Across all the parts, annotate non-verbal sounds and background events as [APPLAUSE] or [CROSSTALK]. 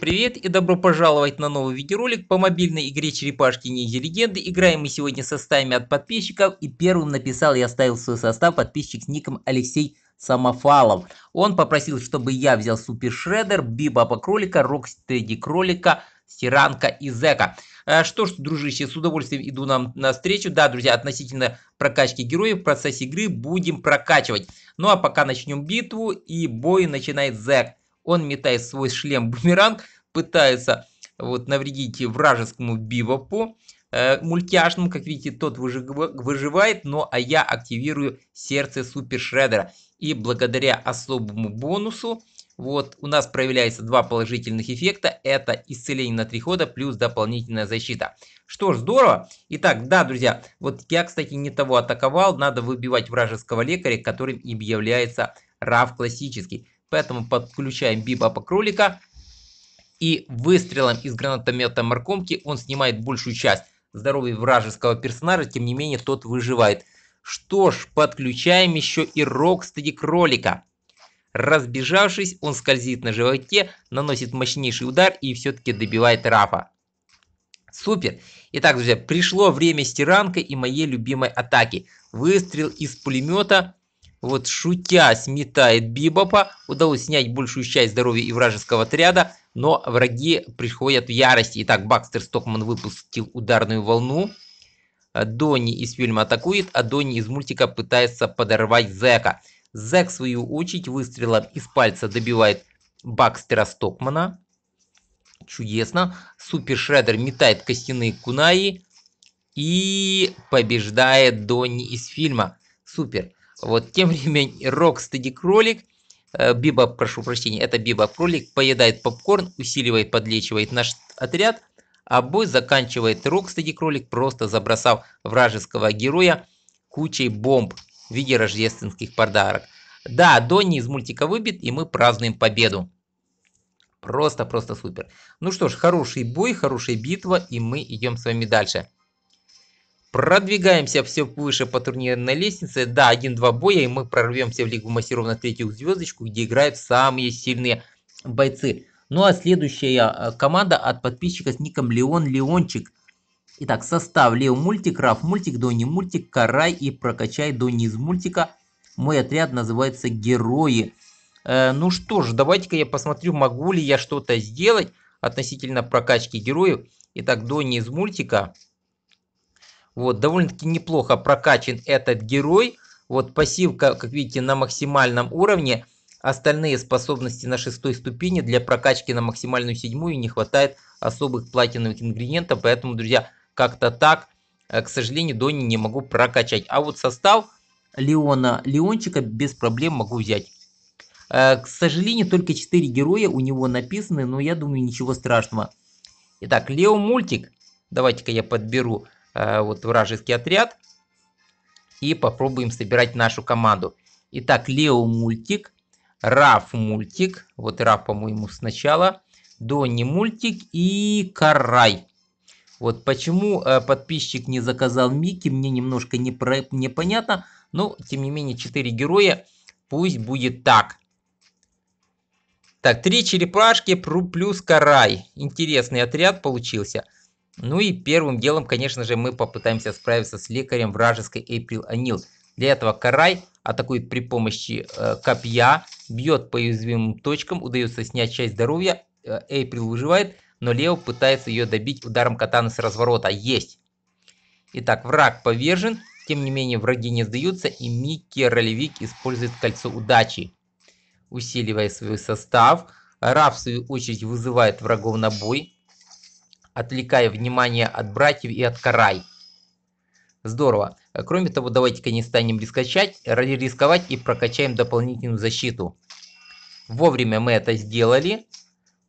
Привет и добро пожаловать на новый видеоролик по мобильной игре Черепашки Ниндзя Легенды. Играем мы сегодня составами от подписчиков и первым написал и оставил свой состав подписчик с ником Алексей Самофалов. Он попросил, чтобы я взял Супер Шреддер, Бибаба Кролика, Рокстеди Кролика, Сиранка и Зека. А, что ж, дружище, с удовольствием иду нам на встречу. Да, друзья, относительно прокачки героев в процессе игры будем прокачивать. Ну а пока начнем битву и бой начинает Зек. Он метает свой шлем-бумеранг, пытается вот навредить вражескому бивопу э, мультяшному. Как видите, тот выживает, но а я активирую сердце супер шредера. И благодаря особому бонусу вот у нас проявляется два положительных эффекта. Это исцеление на три хода плюс дополнительная защита. Что ж, здорово. Итак, да, друзья, вот я, кстати, не того атаковал. Надо выбивать вражеского лекаря, которым и является Рав классический. Поэтому подключаем бибапа кролика. И выстрелом из гранатомета Маркомки он снимает большую часть здоровья вражеского персонажа. Тем не менее, тот выживает. Что ж, подключаем еще и Рокстеди кролика. Разбежавшись, он скользит на животе, наносит мощнейший удар и все-таки добивает Рафа. Супер! Итак, друзья, пришло время стиранка и моей любимой атаки. Выстрел из пулемета вот шутя сметает Бибопа. Удалось снять большую часть здоровья и вражеского отряда, но враги приходят в ярость. Итак, Бакстер Стокман выпустил ударную волну. Донни из фильма атакует, а Донни из мультика пытается подорвать Зека. Зек, в свою очередь, выстрелом из пальца добивает Бакстера Стокмана. Чудесно. Супер Шредер метает костяные кунаи и побеждает Донни из фильма. Супер. Вот, тем временем, Рокстеди кролик, э, Бибоп, прошу прощения, это биба кролик, поедает попкорн, усиливает, подлечивает наш отряд, а бой заканчивает Рокстеди кролик, просто забросав вражеского героя кучей бомб в виде рождественских подарок. Да, Донни из мультика выбит, и мы празднуем победу. Просто-просто супер. Ну что ж, хороший бой, хорошая битва, и мы идем с вами дальше. Продвигаемся все выше по турнирной лестнице. Да, один-два боя, и мы прорвемся в Лигу Мастеров на третью звездочку, где играют самые сильные бойцы. Ну а следующая э, команда от подписчика с ником Леон Леончик. Итак, состав Лео Мультик, Раф Мультик, Донни Мультик, Карай и Прокачай Донни из мультика. Мой отряд называется Герои. Э, ну что ж, давайте-ка я посмотрю, могу ли я что-то сделать относительно прокачки героев. Итак, Донни из мультика. Вот, довольно-таки неплохо прокачан этот герой. Вот пассивка, как видите, на максимальном уровне. Остальные способности на шестой ступени для прокачки на максимальную седьмую не хватает особых платиновых ингредиентов. Поэтому, друзья, как-то так, э, к сожалению, Дони не могу прокачать. А вот состав Леона, Леончика без проблем могу взять. Э, к сожалению, только 4 героя у него написаны, но я думаю, ничего страшного. Итак, Лео Мультик. Давайте-ка я подберу. Э, вот вражеский отряд и попробуем собирать нашу команду. Итак, Лео мультик, Раф мультик, вот Раф, по-моему, сначала, Донни мультик и Карай. Вот почему э, подписчик не заказал Микки, мне немножко не непонятно, но тем не менее 4 героя, пусть будет так. Так, 3 черепашки плюс Карай. Интересный отряд получился. Ну и первым делом, конечно же, мы попытаемся справиться с лекарем вражеской Эйприл Анил. Для этого Карай атакует при помощи э, копья, бьет по уязвимым точкам, удается снять часть здоровья, э, Эйприл выживает, но Лео пытается ее добить ударом катаны с разворота. Есть! Итак, враг повержен, тем не менее враги не сдаются, и Микки Ролевик использует кольцо удачи, усиливая свой состав. Раф, в свою очередь, вызывает врагов на бой, отвлекая внимание от братьев и от карай. Здорово. Кроме того, давайте-ка не станем рискачать, рисковать и прокачаем дополнительную защиту. Вовремя мы это сделали.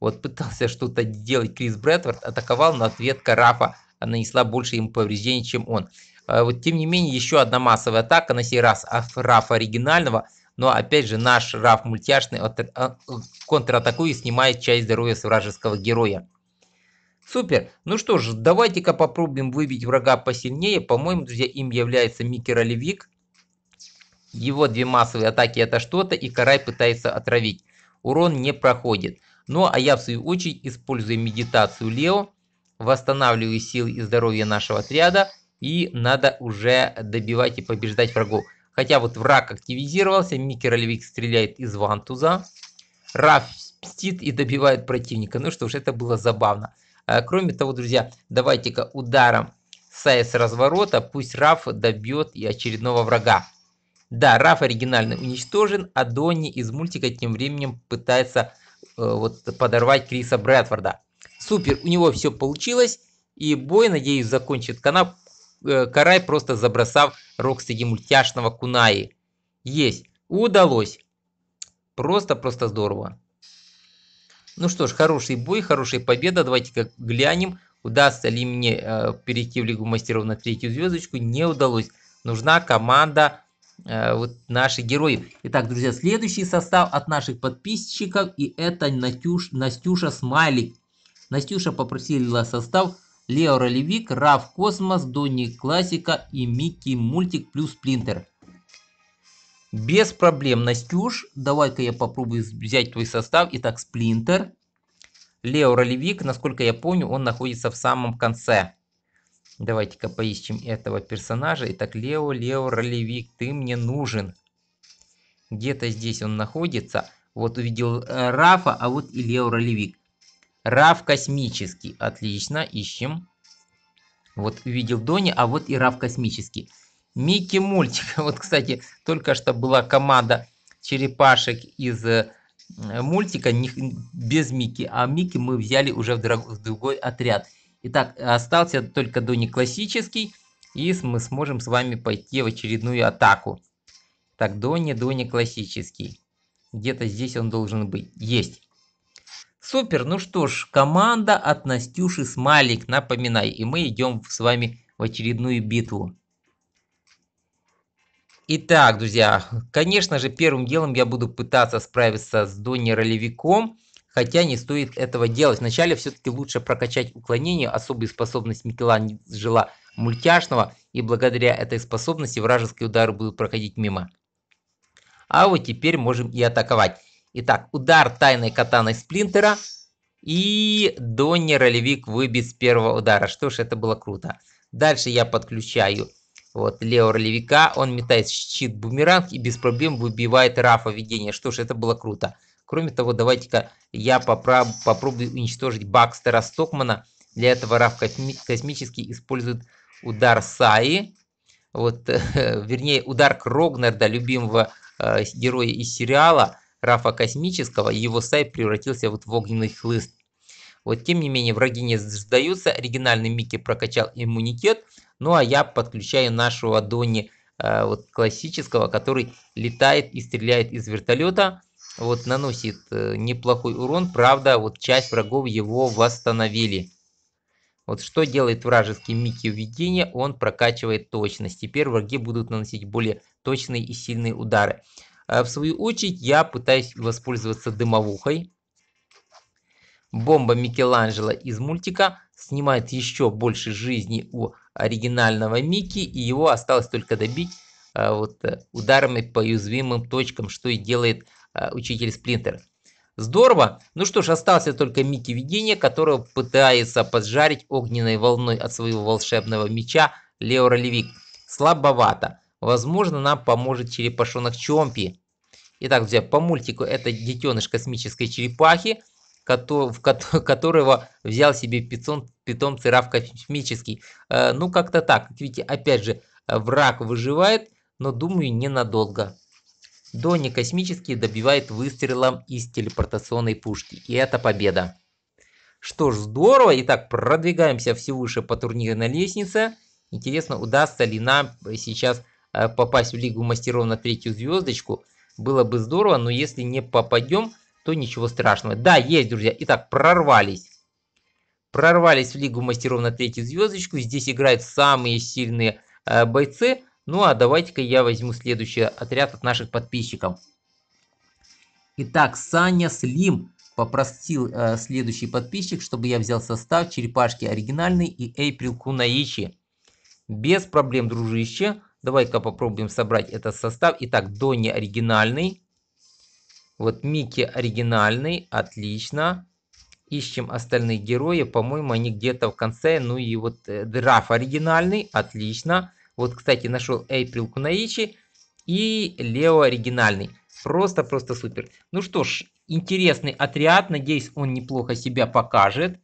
Вот пытался что-то сделать Крис Брэдфорд, атаковал, но ответка Рафа нанесла больше ему повреждений, чем он. А вот, тем не менее, еще одна массовая атака, на сей раз от Рафа оригинального, но опять же наш Раф мультяшный э, контратакует и снимает часть здоровья с вражеского героя. Супер. Ну что ж, давайте-ка попробуем выбить врага посильнее. По-моему, друзья, им является Микки Ролевик. Его две массовые атаки это что-то, и Карай пытается отравить. Урон не проходит. Ну а я в свою очередь использую медитацию Лео, восстанавливаю силы и здоровье нашего отряда, и надо уже добивать и побеждать врагов. Хотя вот враг активизировался, Микки Ролевик стреляет из Вантуза. Раф пстит и добивает противника. Ну что ж, это было забавно. А, кроме того, друзья, давайте-ка ударом Сая с разворота, пусть Раф добьет и очередного врага. Да, Раф оригинально уничтожен, а Донни из мультика тем временем пытается э, вот, подорвать Криса Брэдфорда. Супер, у него все получилось, и бой, надеюсь, закончит канап, э, Карай, просто забросав рок мультяшного Кунаи. Есть, удалось. Просто-просто здорово. Ну что ж, хороший бой, хорошая победа. Давайте как глянем, удастся ли мне э, перейти в Лигу Мастеров на третью звездочку. Не удалось. Нужна команда э, вот наших героев. Итак, друзья, следующий состав от наших подписчиков. И это Натюш, Настюша Смайлик. Настюша попросила состав Лео Ролевик, Раф Космос, Донни Классика и Микки Мультик плюс Сплинтер. Без проблем, Настюш. Давай-ка я попробую взять твой состав. Итак, Сплинтер. Лео Ролевик, насколько я понял, он находится в самом конце. Давайте-ка поищем этого персонажа. Итак, Лео, Лео Ролевик, ты мне нужен. Где-то здесь он находится. Вот увидел э, Рафа, а вот и Лео Ролевик. Раф космический. Отлично, ищем. Вот увидел Дони, а вот и Раф космический. Микки мультик. [LAUGHS] Вот, кстати, только что была команда черепашек из э, мультика не, без Микки, а Микки мы взяли уже в, дорог, в другой отряд. Итак, остался только Дони классический, и мы сможем с вами пойти в очередную атаку. Так, Дони, Дони классический. Где-то здесь он должен быть. Есть. Супер, ну что ж, команда от Настюши Смайлик, напоминай. И мы идем с вами в очередную битву. Итак, друзья, конечно же, первым делом я буду пытаться справиться с донер-ролевиком, хотя не стоит этого делать. Вначале все-таки лучше прокачать уклонение, особую способность Микеланджело мультяшного, и благодаря этой способности вражеские удары будут проходить мимо. А вот теперь можем и атаковать. Итак, удар тайной катаной сплинтера. И Донни ролевик выбит с первого удара. Что ж, это было круто. Дальше я подключаю вот, Лео Ролевика, он метает щит бумеранг и без проблем выбивает Рафа видение. Что ж, это было круто. Кроме того, давайте-ка я попро- попробую уничтожить Бакстера Стокмана. Для этого Раф космически использует удар Саи. Вот, э, [LAUGHS] вернее, удар Крогнерда, любимого э, героя из сериала Рафа Космического. Его Сай превратился вот в огненный хлыст. Вот, тем не менее, враги не сдаются. Оригинальный Микки прокачал иммунитет. Ну а я подключаю нашего Адони э, вот классического, который летает и стреляет из вертолета. Вот наносит э, неплохой урон, правда вот часть врагов его восстановили. Вот что делает вражеский Микки введение, он прокачивает точность. Теперь враги будут наносить более точные и сильные удары. А в свою очередь я пытаюсь воспользоваться дымовухой. Бомба Микеланджело из мультика снимает еще больше жизни у оригинального Микки, и его осталось только добить а, вот э, ударами по уязвимым точкам, что и делает а, учитель Сплинтер. Здорово. Ну что ж, остался только Микки Видение, которого пытается поджарить огненной волной от своего волшебного меча Лео Ролевик. Слабовато. Возможно, нам поможет черепашонок Чомпи. Итак, друзья, по мультику это детеныш космической черепахи, [LAUGHS] которого взял себе питон питомцы Раф Космический. Э, ну, как-то так. видите, опять же, э, враг выживает, но, думаю, ненадолго. Донни Космический добивает выстрелом из телепортационной пушки. И это победа. Что ж, здорово. Итак, продвигаемся все выше по турнирной лестнице. Интересно, удастся ли нам сейчас э, попасть в Лигу Мастеров на третью звездочку. Было бы здорово, но если не попадем, то ничего страшного. Да, есть, друзья. Итак, прорвались прорвались в Лигу мастеров на третью звездочку. Здесь играют самые сильные э, бойцы. Ну а давайте-ка я возьму следующий отряд от наших подписчиков. Итак, Саня Слим попросил э, следующий подписчик, чтобы я взял состав черепашки оригинальный и Эйприл Кунаичи. Без проблем, дружище. Давай-ка попробуем собрать этот состав. Итак, Донни оригинальный. Вот Микки оригинальный. Отлично ищем остальных героев. По-моему, они где-то в конце. Ну и вот э, драф оригинальный, отлично. Вот, кстати, нашел Эйприл Кунаичи и Лео оригинальный. Просто-просто супер. Ну что ж, интересный отряд. Надеюсь, он неплохо себя покажет.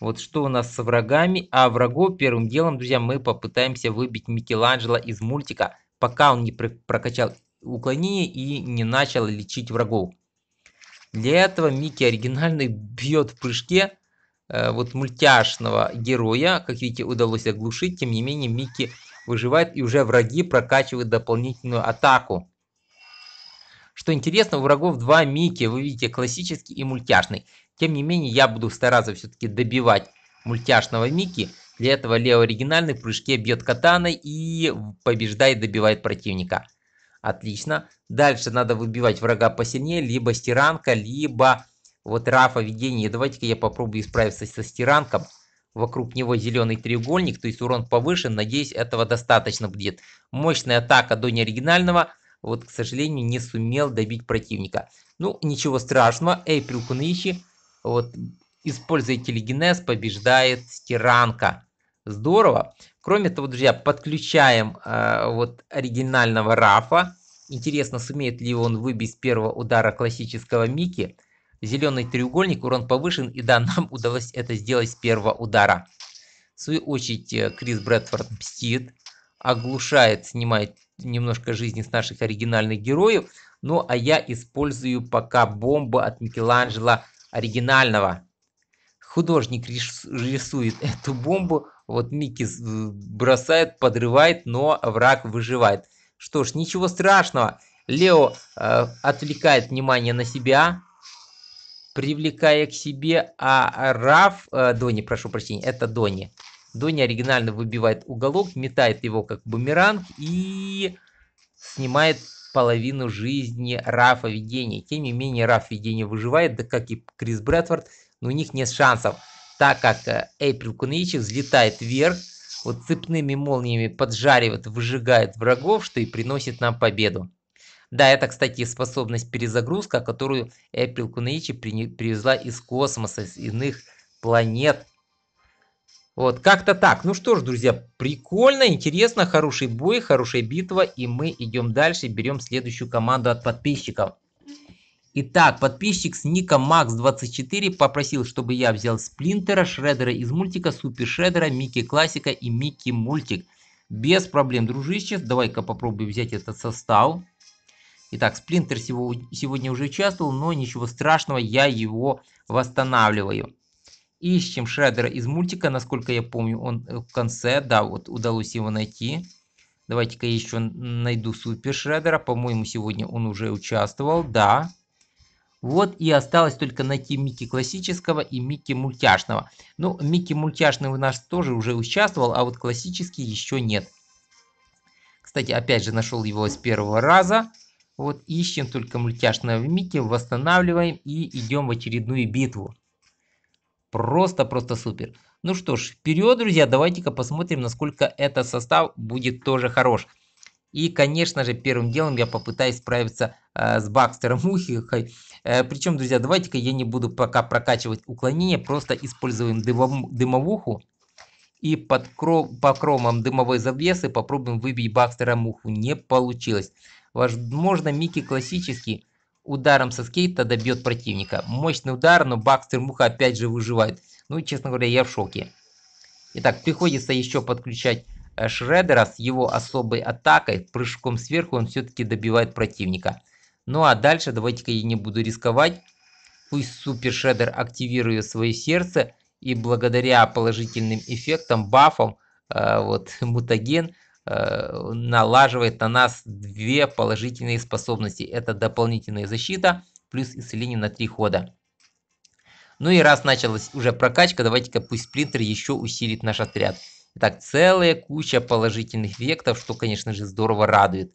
Вот что у нас с врагами. А врагов первым делом, друзья, мы попытаемся выбить Микеланджело из мультика, пока он не прокачал уклонение и не начал лечить врагов. Для этого Микки оригинальный бьет в прыжке э, вот мультяшного героя. Как видите, удалось оглушить. Тем не менее, Микки выживает и уже враги прокачивают дополнительную атаку. Что интересно, у врагов два Микки. Вы видите, классический и мультяшный. Тем не менее, я буду стараться все-таки добивать мультяшного Микки. Для этого Лео оригинальный в прыжке бьет катаной и побеждает, добивает противника. Отлично. Дальше надо выбивать врага посильнее, либо стиранка, либо вот Рафа видение. Давайте-ка я попробую справиться со стиранком. Вокруг него зеленый треугольник, то есть урон повышен. Надеюсь, этого достаточно будет. Мощная атака до неоригинального. Вот, к сожалению, не сумел добить противника. Ну, ничего страшного. Эй, Прюхунычи. Вот, используя телегенез, побеждает стиранка. Здорово. Кроме того, друзья, подключаем э, вот оригинального Рафа. Интересно, сумеет ли он выбить первого удара классического Мики. Зеленый треугольник, урон повышен, и да, [LAUGHS] нам удалось это сделать с первого удара. В свою очередь, э, Крис Брэдфорд мстит, оглушает, снимает немножко жизни с наших оригинальных героев. Ну, а я использую пока бомбы от Микеланджело оригинального. Художник рисует эту бомбу, вот Микки бросает, подрывает, но враг выживает. Что ж, ничего страшного. Лео э, отвлекает внимание на себя, привлекая к себе, а Раф, э, Дони, прошу прощения, это Дони. Дони оригинально выбивает уголок, метает его как бумеранг и снимает половину жизни Рафа Видения. Тем не менее, Раф Видения выживает, да как и Крис Брэдфорд, но у них нет шансов так как Эйприл Куничи взлетает вверх, вот цепными молниями поджаривает, выжигает врагов, что и приносит нам победу. Да, это, кстати, способность перезагрузка, которую Эйприл Кунаичи привезла из космоса, из иных планет. Вот, как-то так. Ну что ж, друзья, прикольно, интересно, хороший бой, хорошая битва. И мы идем дальше, берем следующую команду от подписчиков. Итак, подписчик с ником Max24 попросил, чтобы я взял Сплинтера, Шредера из мультика, Супер Шредера, Микки Классика и Микки Мультик. Без проблем, дружище. Давай-ка попробую взять этот состав. Итак, Сплинтер сегодня уже участвовал, но ничего страшного, я его восстанавливаю. Ищем Шредера из мультика, насколько я помню, он э, в конце, да, вот удалось его найти. Давайте-ка еще найду Супер Шредера, по-моему, сегодня он уже участвовал, да. Да. Вот и осталось только найти Микки классического и Микки мультяшного. Ну, Микки мультяшный у нас тоже уже участвовал, а вот классический еще нет. Кстати, опять же нашел его с первого раза. Вот ищем только мультяшного Микки, восстанавливаем и идем в очередную битву. Просто-просто супер. Ну что ж, вперед, друзья, давайте-ка посмотрим, насколько этот состав будет тоже хорош. И, конечно же, первым делом я попытаюсь справиться э, с Бакстером Мухихой. Э, причем, друзья, давайте-ка я не буду пока прокачивать уклонение, просто используем дымом, дымовуху. И под кров, покровом дымовой завесы попробуем выбить Бакстера Муху. Не получилось. Возможно, Микки классический ударом со скейта добьет противника. Мощный удар, но Бакстер Муха опять же выживает. Ну, честно говоря, я в шоке. Итак, приходится еще подключать Э, Шредера с его особой атакой, прыжком сверху он все-таки добивает противника. Ну а дальше давайте-ка я не буду рисковать. Пусть Супер Шредер активирует свое сердце и благодаря положительным эффектам, бафам, э, вот [LAUGHS] мутаген э, налаживает на нас две положительные способности. Это дополнительная защита плюс исцеление на три хода. Ну и раз началась уже прокачка, давайте-ка пусть Сплинтер еще усилит наш отряд. Итак, целая куча положительных векторов, что, конечно же, здорово радует.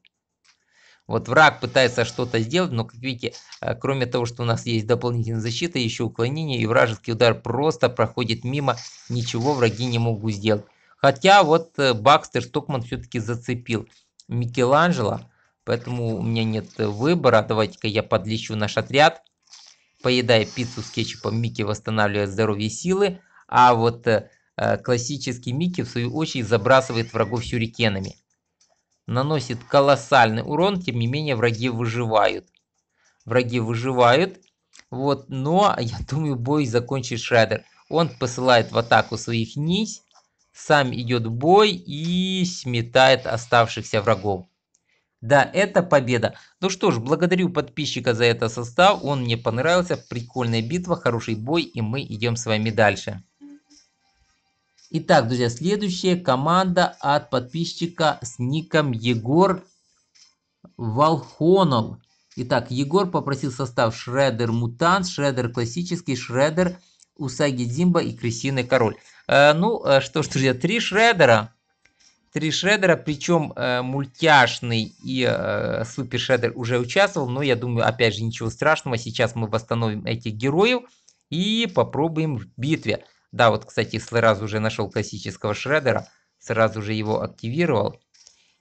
Вот враг пытается что-то сделать, но, как видите, э, кроме того, что у нас есть дополнительная защита, еще уклонение, и вражеский удар просто проходит мимо, ничего враги не могут сделать. Хотя вот э, Бакстер Стокман все-таки зацепил Микеланджело, поэтому у меня нет э, выбора. Давайте-ка я подлечу наш отряд, поедая пиццу с кетчупом Микки восстанавливает здоровье и силы, а вот Э, классический Микки в свою очередь забрасывает врагов сюрикенами. Наносит колоссальный урон, тем не менее враги выживают. Враги выживают, вот, но [LAUGHS] я думаю бой закончит Шредер. Он посылает в атаку своих низь, сам идет в бой и сметает оставшихся врагов. Да, это победа. Ну что ж, благодарю подписчика за этот состав, он мне понравился, прикольная битва, хороший бой и мы идем с вами дальше. Итак, друзья, следующая команда от подписчика с ником Егор Волхонов. Итак, Егор попросил состав Шредер Мутант, Шредер Классический, Шредер Усаги Димба и Крысиный Король. Э, ну, э, что ж, друзья, три Шредера. Три Шредера, причем э, мультяшный и э, Супер Шредер уже участвовал, но я думаю, опять же, ничего страшного. Сейчас мы восстановим этих героев и попробуем в битве. Да, вот, кстати, сразу уже нашел классического шредера, сразу же его активировал.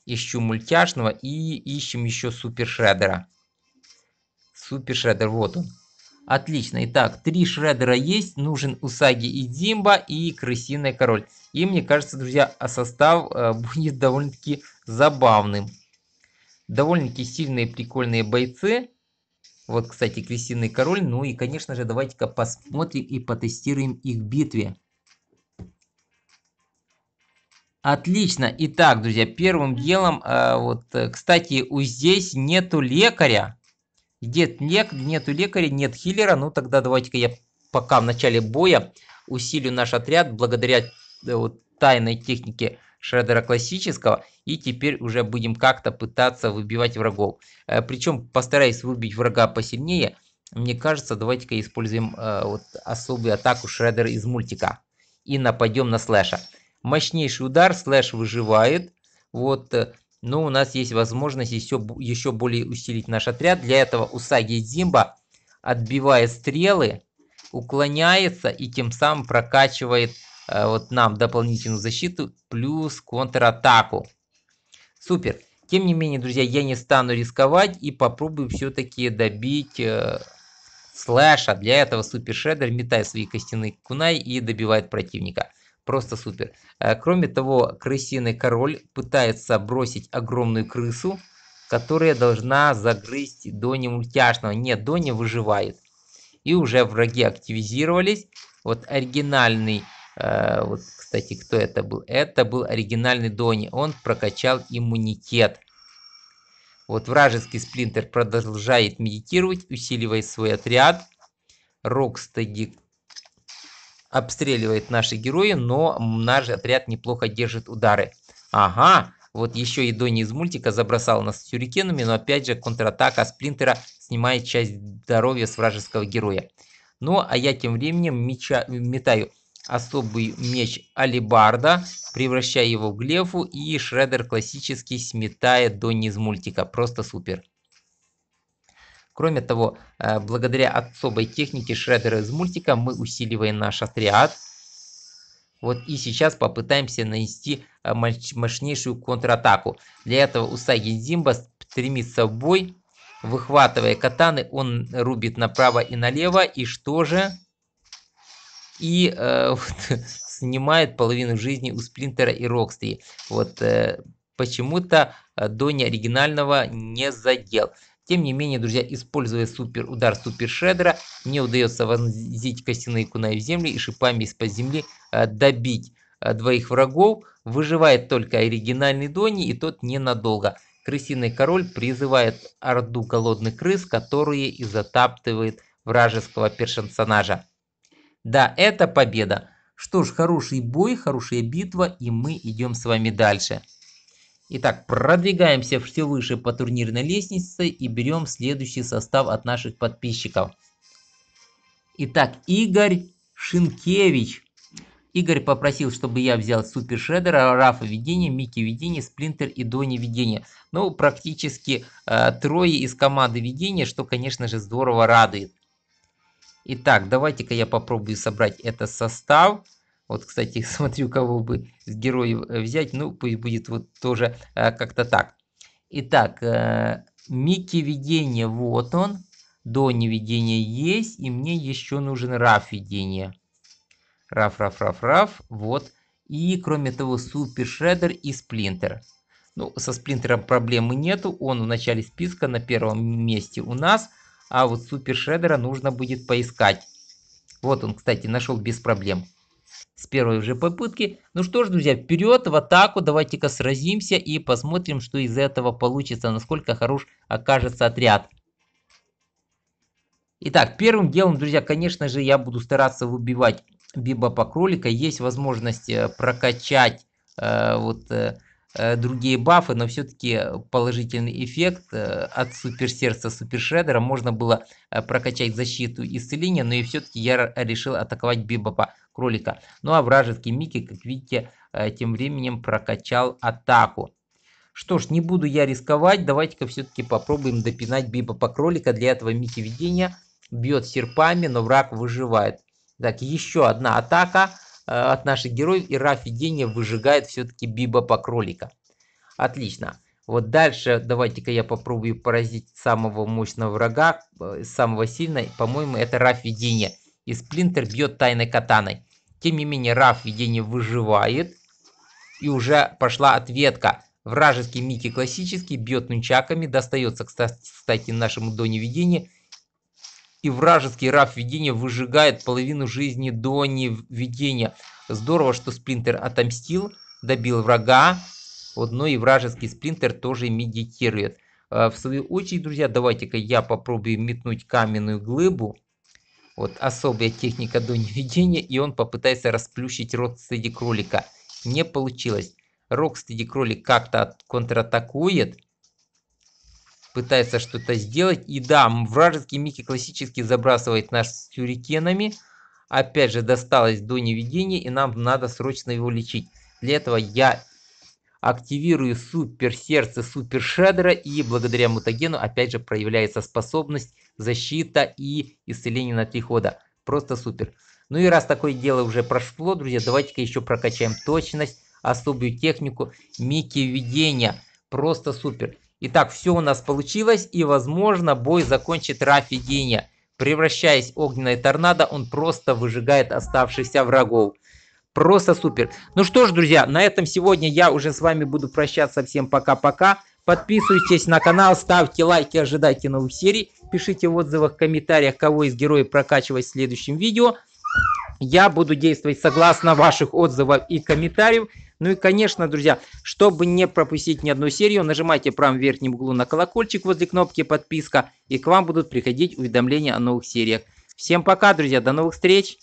Ищу мультяшного и ищем еще супер шредера. Супер шредер, вот он. Отлично. Итак, три шредера есть. Нужен Усаги и Димба и Крысиный Король. И мне кажется, друзья, а состав э, [LAUGHS] будет довольно-таки забавным. Довольно-таки сильные прикольные бойцы. Вот, кстати, крестиный король. Ну и, конечно же, давайте-ка посмотрим и потестируем их битве. Отлично. Итак, друзья, первым делом, э, вот, э, кстати, у здесь нету лекаря. Нет, лек, нету лекаря, нет хиллера. Ну, тогда давайте-ка я пока в начале боя усилю наш отряд благодаря э, вот, тайной технике шредера классического. И теперь уже будем как-то пытаться выбивать врагов. Э, Причем постараюсь выбить врага посильнее. Мне кажется, давайте-ка используем э, вот особую атаку шредера из мультика. И нападем на слэша. Мощнейший удар, слэш выживает. Вот, э, но у нас есть возможность еще, еще более усилить наш отряд. Для этого Усаги Зимба, отбивая стрелы, уклоняется и тем самым прокачивает Э, вот нам дополнительную защиту плюс контратаку. Супер. Тем не менее, друзья, я не стану рисковать и попробую все-таки добить э, слэша. Для этого супер шредер метает свои костяные кунай и добивает противника. Просто супер. Э, кроме того, крысиный король пытается бросить огромную крысу, которая должна загрызть Дони мультяшного. Нет, Дони выживает. И уже враги активизировались. Вот оригинальный Э, вот, кстати, кто это был? Это был оригинальный Дони. Он прокачал иммунитет. Вот вражеский сплинтер продолжает медитировать, усиливая свой отряд. Рокстеди обстреливает наши герои, но наш отряд неплохо держит удары. Ага, вот еще и Дони из мультика забросал нас сюрикенами, но опять же контратака сплинтера снимает часть здоровья с вражеского героя. Ну, а я тем временем меча, метаю особый меч Алибарда, превращая его в глефу, и шредер классический сметает Донни из мультика. Просто супер. Кроме того, э, благодаря особой технике шредера из мультика мы усиливаем наш отряд. Вот и сейчас попытаемся нанести э, мощнейшую контратаку. Для этого Усаги Зимба стремится в бой. Выхватывая катаны, он рубит направо и налево. И что же? и э, [LAUGHS] вот, снимает половину жизни у Сплинтера и Рокстри. Вот э, почему-то э, Донни оригинального не задел. Тем не менее, друзья, используя супер удар супер шедера, мне удается вонзить костяные кунай в землю и шипами из-под земли э, добить э, двоих врагов. Выживает только оригинальный Донни, и тот ненадолго. Крысиный король призывает орду голодных крыс, которые и затаптывает вражеского персонажа. Да, это победа. Что ж, хороший бой, хорошая битва, и мы идем с вами дальше. Итак, продвигаемся все выше по турнирной лестнице и берем следующий состав от наших подписчиков. Итак, Игорь Шинкевич. Игорь попросил, чтобы я взял Супер Шредера, Рафа Видение, Микки Видение, Сплинтер и Дони Видение. Ну, практически э, трое из команды Видения, что, конечно же, здорово радует. Итак, давайте-ка я попробую собрать этот состав. Вот, кстати, [LAUGHS] смотрю, кого бы с героев э, взять. Ну, пусть будет вот тоже э, как-то так. Итак, э, Микки видение, вот он. Донни видение есть. И мне еще нужен Раф видение. Раф, Раф, Раф, Раф. Вот. И, кроме того, Супер Шреддер и Сплинтер. Ну, со Сплинтером проблемы нету. Он в начале списка на первом месте у нас. А вот супер шредера нужно будет поискать. Вот он, кстати, нашел без проблем. С первой же попытки. Ну что ж, друзья, вперед в атаку. Давайте-ка сразимся и посмотрим, что из этого получится. Насколько хорош окажется отряд. Итак, первым делом, друзья, конечно же, я буду стараться выбивать бибопа кролика. Есть возможность э, прокачать э, вот... Э, Э, другие бафы, но все-таки положительный эффект э, от суперсердца супершредера можно было э, прокачать защиту и исцеление, но и все-таки я решил атаковать бибопа кролика. Ну а вражеский Микки, как видите, тем временем прокачал атаку. Что ж, не буду я рисковать, давайте-ка все-таки попробуем допинать бибопа кролика. Для этого Микки видения бьет серпами, но враг выживает. Так, еще одна атака. Э, от наших героев, и Рафи Гения выжигает все-таки Биба по кролика. Отлично. Вот дальше давайте-ка я попробую поразить самого мощного врага, э, самого сильного. По-моему, это Раф Видение. И Сплинтер бьет тайной катаной. Тем не менее, Раф Видение выживает. И уже пошла ответка. Вражеский Микки классический бьет нунчаками. Достается, кстати, нашему Доне Видение и вражеский раф видения выжигает половину жизни Дони видения. Здорово, что Сплинтер отомстил, добил врага, вот, но ну и вражеский Сплинтер тоже медитирует. Э, в свою очередь, друзья, давайте-ка я попробую метнуть каменную глыбу. Вот особая техника до неведения, и он попытается расплющить рот стеди кролика. Не получилось. Рок стеди кролик как-то контратакует, пытается что-то сделать. И да, вражеский Микки классически забрасывает нас сюрикенами. Опять же, досталось до неведения, и нам надо срочно его лечить. Для этого я активирую супер сердце супер шедера, и благодаря мутагену опять же проявляется способность, защита и исцеление на три хода. Просто супер. Ну и раз такое дело уже прошло, друзья, давайте-ка еще прокачаем точность, особую технику, мики видения. Просто супер. Итак, все у нас получилось, и, возможно, бой закончит Рафи Гения. Превращаясь в огненное торнадо, он просто выжигает оставшихся врагов. Просто супер. Ну что ж, друзья, на этом сегодня я уже с вами буду прощаться. Всем пока-пока. Подписывайтесь на канал, ставьте лайки, ожидайте новых серий. Пишите в отзывах, в комментариях, кого из героев прокачивать в следующем видео. Я буду действовать согласно ваших отзывов и комментариев. Ну и, конечно, друзья, чтобы не пропустить ни одну серию, нажимайте в правом верхнем углу на колокольчик возле кнопки подписка, и к вам будут приходить уведомления о новых сериях. Всем пока, друзья, до новых встреч!